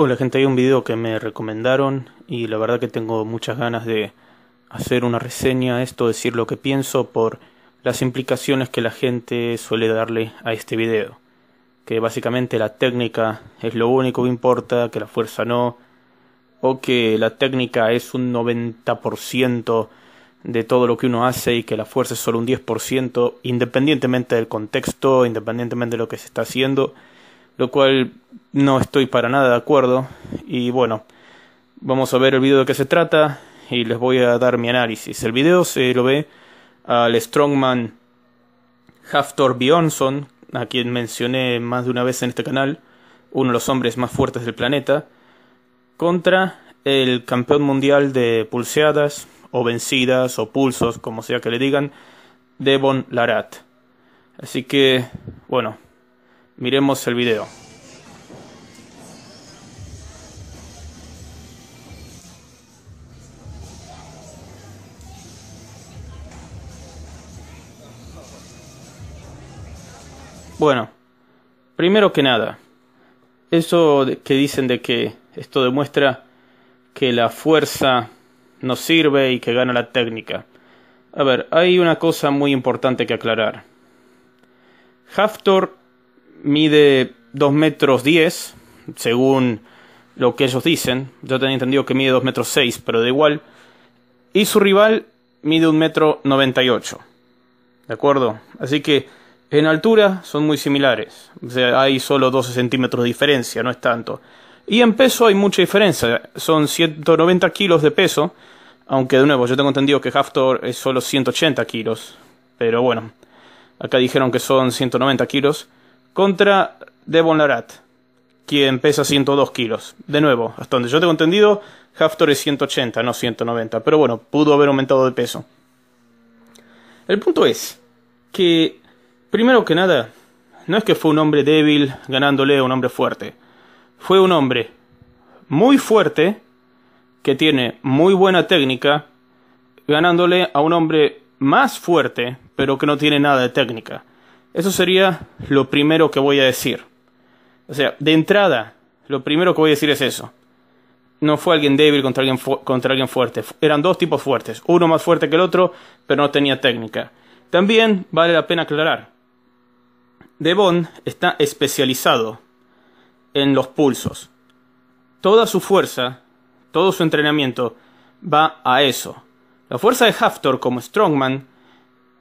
Hola gente, hay un video que me recomendaron y la verdad que tengo muchas ganas de hacer una reseña a esto, decir lo que pienso por las implicaciones que la gente suele darle a este video. Que básicamente la técnica es lo único que importa, que la fuerza no, o que la técnica es un 90% de todo lo que uno hace y que la fuerza es solo un 10%, independientemente del contexto, independientemente de lo que se está haciendo lo cual no estoy para nada de acuerdo. Y bueno, vamos a ver el video de qué se trata y les voy a dar mi análisis. El video se lo ve al strongman Haftor Bjornsson, a quien mencioné más de una vez en este canal, uno de los hombres más fuertes del planeta, contra el campeón mundial de pulseadas, o vencidas, o pulsos, como sea que le digan, Devon Larat. Así que, bueno, Miremos el video. Bueno, primero que nada, eso que dicen de que esto demuestra que la fuerza no sirve y que gana la técnica. A ver, hay una cosa muy importante que aclarar. Haftor mide 2 metros 10, según lo que ellos dicen. Yo tenía entendido que mide 2 metros 6, pero de igual. Y su rival mide 1 metro 98. ¿De acuerdo? Así que en altura son muy similares. O sea, hay solo 12 centímetros de diferencia, no es tanto. Y en peso hay mucha diferencia. Son 190 kilos de peso. Aunque de nuevo, yo tengo entendido que Haftor es solo 180 kilos. Pero bueno, acá dijeron que son 190 kilos contra Devon Larat, quien pesa 102 kilos. De nuevo, hasta donde yo tengo entendido, Haftor es 180, no 190, pero bueno, pudo haber aumentado de peso. El punto es que, primero que nada, no es que fue un hombre débil ganándole a un hombre fuerte. Fue un hombre muy fuerte, que tiene muy buena técnica, ganándole a un hombre más fuerte, pero que no tiene nada de técnica. Eso sería lo primero que voy a decir. O sea, de entrada, lo primero que voy a decir es eso. No fue alguien débil contra alguien, fuerte. Eran dos tipos fuertes. Uno más fuerte que el otro, pero no tenía técnica. También vale la pena aclarar. Devon está especializado en los pulsos. Toda su fuerza, todo su entrenamiento va a eso. La fuerza de Haftor como strongman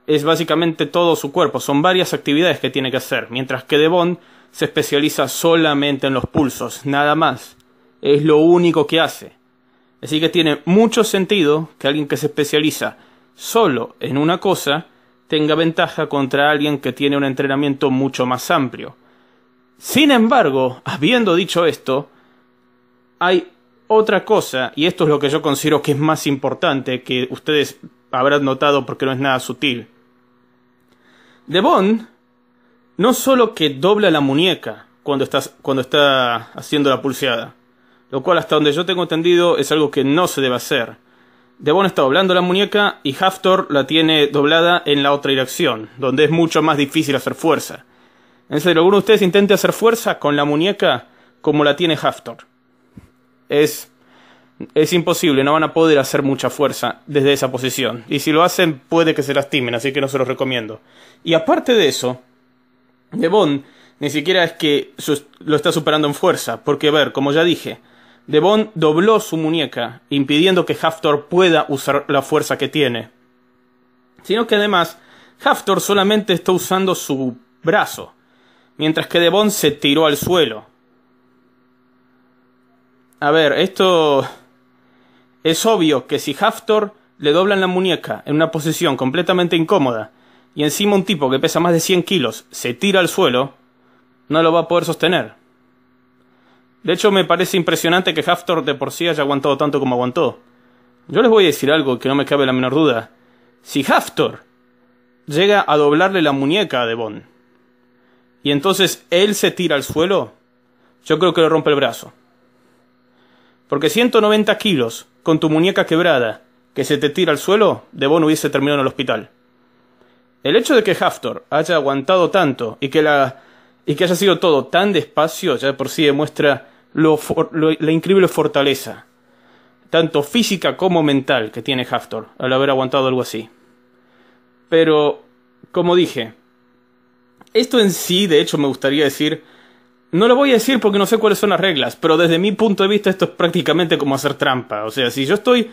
es básicamente todo su cuerpo, son varias actividades que tiene que hacer, mientras que Devon se especializa solamente en los pulsos, nada más. Es lo único que hace. Así que tiene mucho sentido que alguien que se especializa solo en una cosa tenga ventaja contra alguien que tiene un entrenamiento mucho más amplio. Sin embargo, habiendo dicho esto, hay otra cosa, y esto es lo que yo considero que es más importante, que ustedes habrán notado porque no es nada sutil. De no solo que dobla la muñeca cuando, cuando está haciendo la pulseada, lo cual hasta donde yo tengo entendido es algo que no se debe hacer. Devon está doblando la muñeca y Haftor la tiene doblada en la otra dirección, donde es mucho más difícil hacer fuerza. En serio, alguno de ustedes intente hacer fuerza con la muñeca como la tiene Haftor. Es es imposible, no van a poder hacer mucha fuerza desde esa posición. Y si lo hacen, puede que se lastimen, así que no se los recomiendo. Y aparte de eso, Devon ni siquiera es que lo está superando en fuerza, porque a ver, como ya dije, Devon dobló su muñeca, impidiendo que Haftor pueda usar la fuerza que tiene. Sino que además, Haftor solamente está usando su brazo, mientras que Devon se tiró al suelo. A ver, esto es obvio que si Haftor le doblan la muñeca en una posición completamente incómoda y encima un tipo que pesa más de 100 kilos se tira al suelo, no lo va a poder sostener. De hecho, me parece impresionante que Haftor de por sí haya aguantado tanto como aguantó. Yo les voy a decir algo que no me cabe la menor duda. Si Haftor llega a doblarle la muñeca a Devon y entonces él se tira al suelo, yo creo que le rompe el brazo. Porque 190 kilos con tu muñeca quebrada, que se te tira al suelo, Devon hubiese terminado en el hospital. El hecho de que Haftor haya aguantado tanto y que, la, y que haya sido todo tan despacio ya por sí demuestra lo la increíble fortaleza, tanto física como mental, que tiene Haftor al haber aguantado algo así. Pero, como dije, esto en sí, de hecho, me gustaría decir, no lo voy a decir porque no sé cuáles son las reglas, pero desde mi punto de vista esto es prácticamente como hacer trampa. O sea, si yo estoy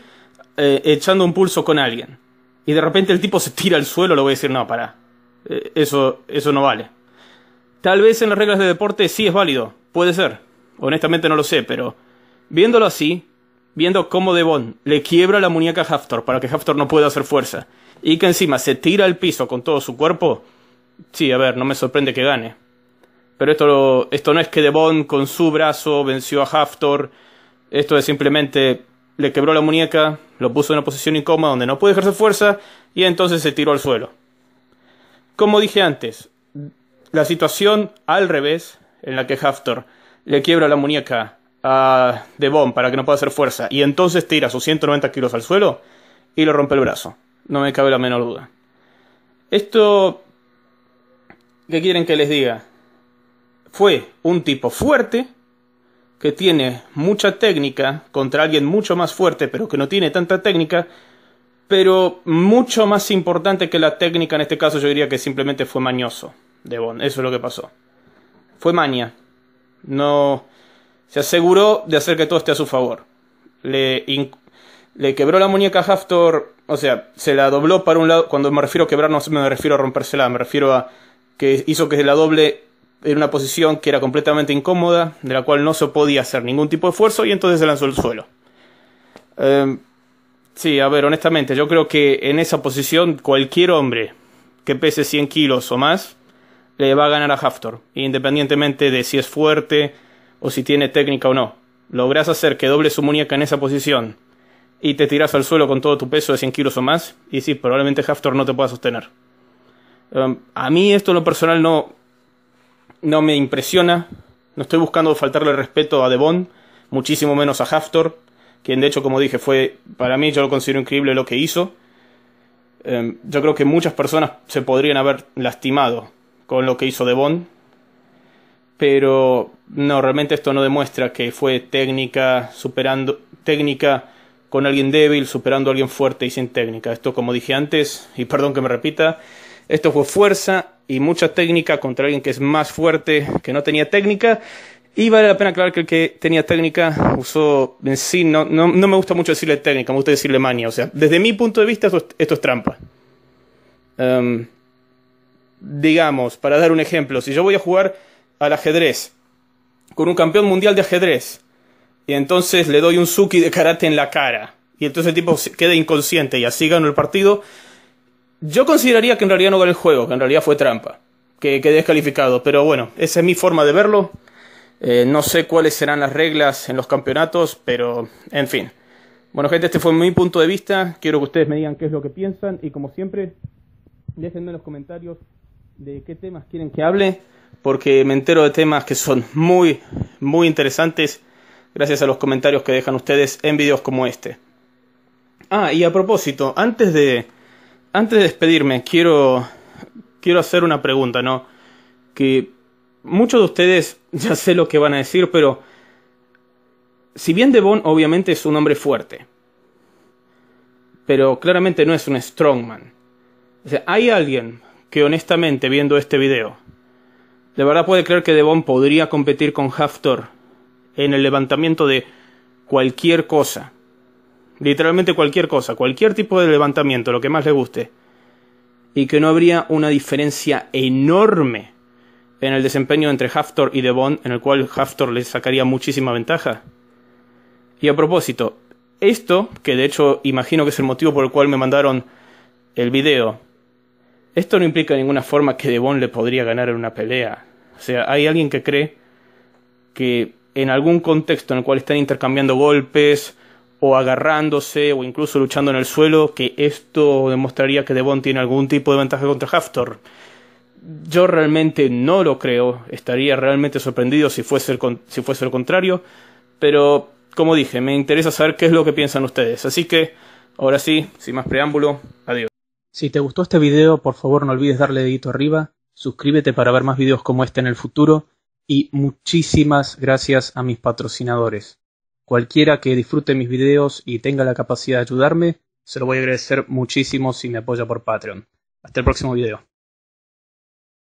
eh, echando un pulso con alguien y de repente el tipo se tira al suelo, le voy a decir, no, para. Eh, eso, eso no vale. Tal vez en las reglas de deporte sí es válido, puede ser. Honestamente no lo sé, pero viéndolo así, viendo cómo Devon le quiebra la muñeca a Haftor para que Haftor no pueda hacer fuerza, y que encima se tira al piso con todo su cuerpo, sí, a ver, no me sorprende que gane. Pero esto, esto no es que Devon con su brazo venció a Haftor. Esto es simplemente le quebró la muñeca, lo puso en una posición incómoda donde no puede ejercer fuerza y entonces se tiró al suelo. Como dije antes, la situación al revés, en la que Haftor le quiebra la muñeca a Devon para que no pueda hacer fuerza y entonces tira sus 190 kilos al suelo y le rompe el brazo. No me cabe la menor duda. Esto... ¿Qué quieren que les diga? fue un tipo fuerte, que tiene mucha técnica contra alguien mucho más fuerte, pero que no tiene tanta técnica, pero mucho más importante que la técnica en este caso yo diría que simplemente fue mañoso de Bond, eso es lo que pasó. Fue maña. No se aseguró de hacer que todo esté a su favor. Le, le quebró la muñeca a Haftor, o sea, se la dobló para un lado, cuando me refiero a quebrar no me refiero a rompérsela, me refiero a que hizo que se la doble en una posición que era completamente incómoda, de la cual no se podía hacer ningún tipo de esfuerzo y entonces se lanzó al suelo. Em, sí, a ver, honestamente, yo creo que en esa posición cualquier hombre que pese 100 kilos o más le va a ganar a Haftor, independientemente de si es fuerte o si tiene técnica o no. Logras hacer que doble su muñeca en esa posición y te tiras al suelo con todo tu peso de 100 kilos o más, y sí, probablemente Haftor no te pueda sostener. Em, a mí esto en lo personal no, no me impresiona. No estoy buscando faltarle respeto a Devon, muchísimo menos a Haftor, quien de hecho, como dije, fue, para mí yo lo considero increíble lo que hizo. Em, yo creo que muchas personas se podrían haber lastimado con lo que hizo Devon. Pero no, realmente esto no demuestra que fue técnica superando técnica con alguien débil, superando a alguien fuerte y sin técnica. Esto, como dije antes, y perdón que me repita, esto fue fuerza y mucha técnica contra alguien que es más fuerte, que no tenía técnica. Y vale la pena aclarar que el que tenía técnica usó en sí, no, me gusta mucho decirle técnica, me gusta decirle mania. O sea, desde mi punto de vista esto, es trampa. Em, digamos, para dar un ejemplo, si yo voy a jugar al ajedrez con un campeón mundial de ajedrez y entonces le doy un suki de karate en la cara y entonces el tipo queda inconsciente y así gano el partido, yo consideraría que en realidad no ganó el juego, que en realidad fue trampa, que quedé descalificado, pero bueno, esa es mi forma de verlo. Eh, no sé cuáles serán las reglas en los campeonatos, pero en fin. Bueno, gente, este fue mi punto de vista. Quiero que ustedes me digan qué es lo que piensan y como siempre, déjenme en los comentarios de qué temas quieren que hable, porque me entero de temas que son muy, muy interesantes gracias a los comentarios que dejan ustedes en videos como este. Ah, y a propósito, antes de antes de despedirme, quiero, quiero hacer una pregunta, ¿no? Que muchos de ustedes ya sé lo que van a decir, pero si bien Devon obviamente es un hombre fuerte, pero claramente no es un strongman. hay alguien que honestamente viendo este video, de verdad puede creer que Devon podría competir con Haftor en el levantamiento de cualquier cosa literalmente cualquier cosa, cualquier tipo de levantamiento, lo que más le guste, y que no habría una diferencia enorme en el desempeño entre Haftor y Devon, en el cual Haftor le sacaría muchísima ventaja. Y a propósito, esto, que de hecho imagino que es el motivo por el cual me mandaron el video, esto no implica de ninguna forma que Devon le podría ganar en una pelea. O sea, hay alguien que cree que en algún contexto en el cual están intercambiando golpes, o agarrándose o incluso luchando en el suelo, que esto demostraría que Devon tiene algún tipo de ventaja contra Haftor. Yo realmente no lo creo, estaría realmente sorprendido si fuese el, si fuese contrario, pero como dije, me interesa saber qué es lo que piensan ustedes, así que ahora sí, sin más preámbulo, adiós. Si te gustó este video, por favor no olvides darle dedito arriba, suscríbete para ver más videos como este en el futuro y muchísimas gracias a mis patrocinadores. Cualquiera que disfrute mis videos y tenga la capacidad de ayudarme, se lo voy a agradecer muchísimo si me apoya por Patreon. Hasta el próximo video.